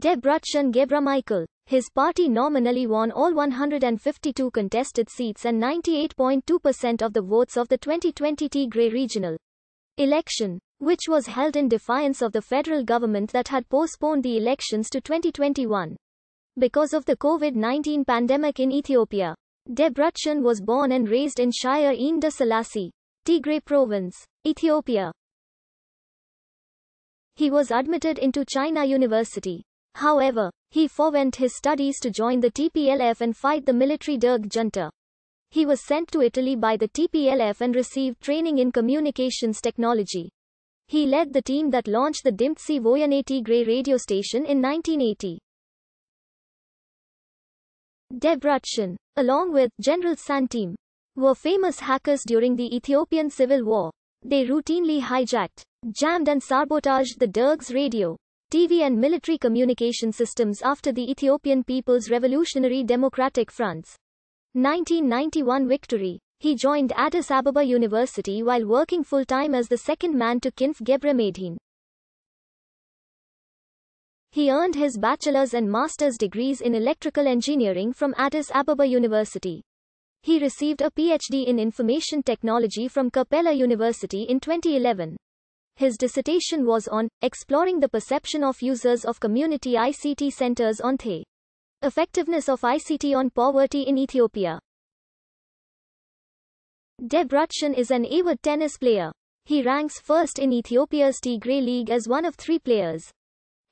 Debrecen Gebremichael. His party nominally won all 152 contested seats and 98.2% of the votes of the 2020 Tigray regional election, which was held in defiance of the federal government that had postponed the elections to 2021 because of the COVID-19 pandemic in Ethiopia. Debrecen was born and raised in Shire Inda Selassie, Tigray province, Ethiopia. He was admitted into China University However, he forwent his studies to join the TPLF and fight the military Derg junta. He was sent to Italy by the TPLF and received training in communications technology. He led the team that launched the Dimtsi Voyaneti Grey radio station in 1980. Debrutshin, along with General Santim, were famous hackers during the Ethiopian Civil War. They routinely hijacked, jammed and sabotaged the Dergs radio. TV and military communication systems after the Ethiopian People's Revolutionary Democratic Front's 1991 victory. He joined Addis Ababa University while working full-time as the second man to Kinf Gebremedhin. He earned his bachelor's and master's degrees in electrical engineering from Addis Ababa University. He received a PhD in information technology from Capella University in 2011. His dissertation was on exploring the perception of users of community ICT centers on the effectiveness of ICT on poverty in Ethiopia. Deb Rutschen is an avid tennis player. He ranks first in Ethiopia's Tigray League as one of three players.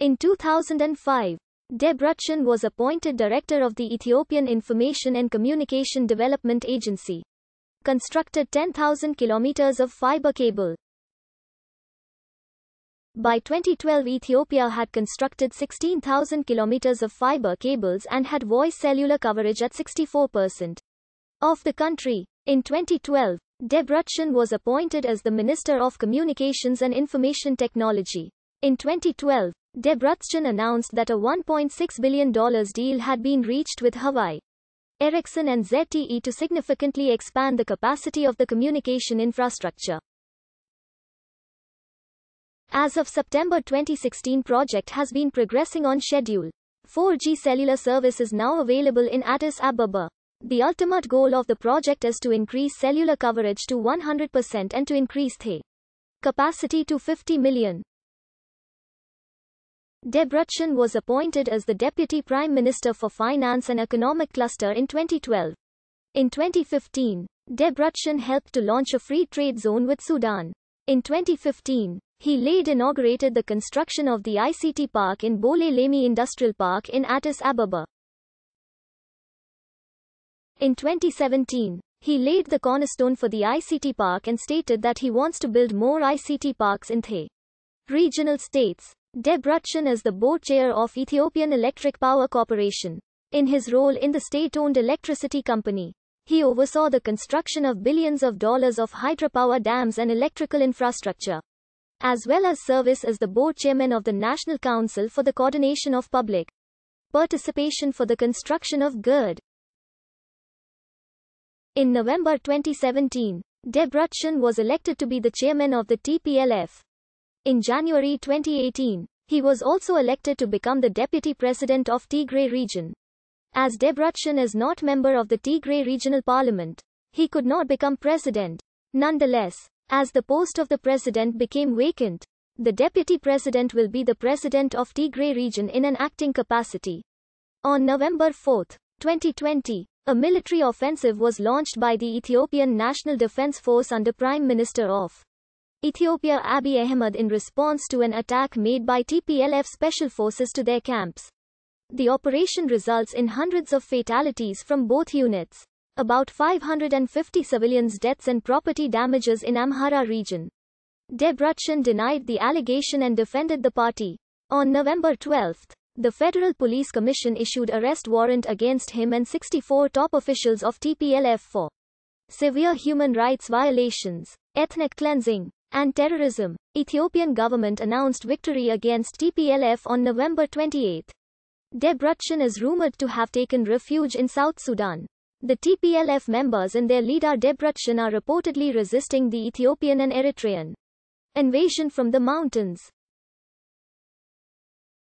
In 2005, Deb Rutschen was appointed director of the Ethiopian Information and Communication Development Agency. Constructed 10,000 kilometers of fiber cable. By 2012 Ethiopia had constructed 16,000 kilometers of fiber cables and had voice cellular coverage at 64% of the country. In 2012, Debretchen was appointed as the Minister of Communications and Information Technology. In 2012, Debretchen announced that a $1.6 billion deal had been reached with Hawaii. Ericsson and ZTE to significantly expand the capacity of the communication infrastructure. As of September 2016 project has been progressing on schedule. 4G cellular service is now available in Addis Ababa. The ultimate goal of the project is to increase cellular coverage to 100% and to increase the capacity to 50 million. Debretchen was appointed as the Deputy Prime Minister for Finance and Economic Cluster in 2012. In 2015, Debretchen helped to launch a free trade zone with Sudan. In 2015, he laid inaugurated the construction of the ICT park in Bole Lemi Industrial Park in Addis Ababa. In 2017, he laid the cornerstone for the ICT park and stated that he wants to build more ICT parks in the regional states. Deb Rutschen is the board chair of Ethiopian Electric Power Corporation. In his role in the state-owned electricity company, he oversaw the construction of billions of dollars of hydropower dams and electrical infrastructure as well as service as the board chairman of the National Council for the Coordination of Public Participation for the Construction of GERD. In November 2017, Deb Rutschen was elected to be the chairman of the TPLF. In January 2018, he was also elected to become the deputy president of Tigray region. As Deb Rutschen is not member of the Tigray Regional Parliament, he could not become president. Nonetheless, as the post of the president became vacant, the deputy president will be the president of Tigray region in an acting capacity. On November 4, 2020, a military offensive was launched by the Ethiopian National Defense Force under Prime Minister of Ethiopia Abiy Ahmed in response to an attack made by TPLF special forces to their camps. The operation results in hundreds of fatalities from both units about 550 civilians' deaths and property damages in Amhara region. Debrutshin denied the allegation and defended the party. On November 12, the Federal Police Commission issued arrest warrant against him and 64 top officials of TPLF for severe human rights violations, ethnic cleansing, and terrorism. Ethiopian government announced victory against TPLF on November 28. Debrutshin is rumored to have taken refuge in South Sudan. The TPLF members and their leader Debretsion are reportedly resisting the Ethiopian and Eritrean invasion from the mountains.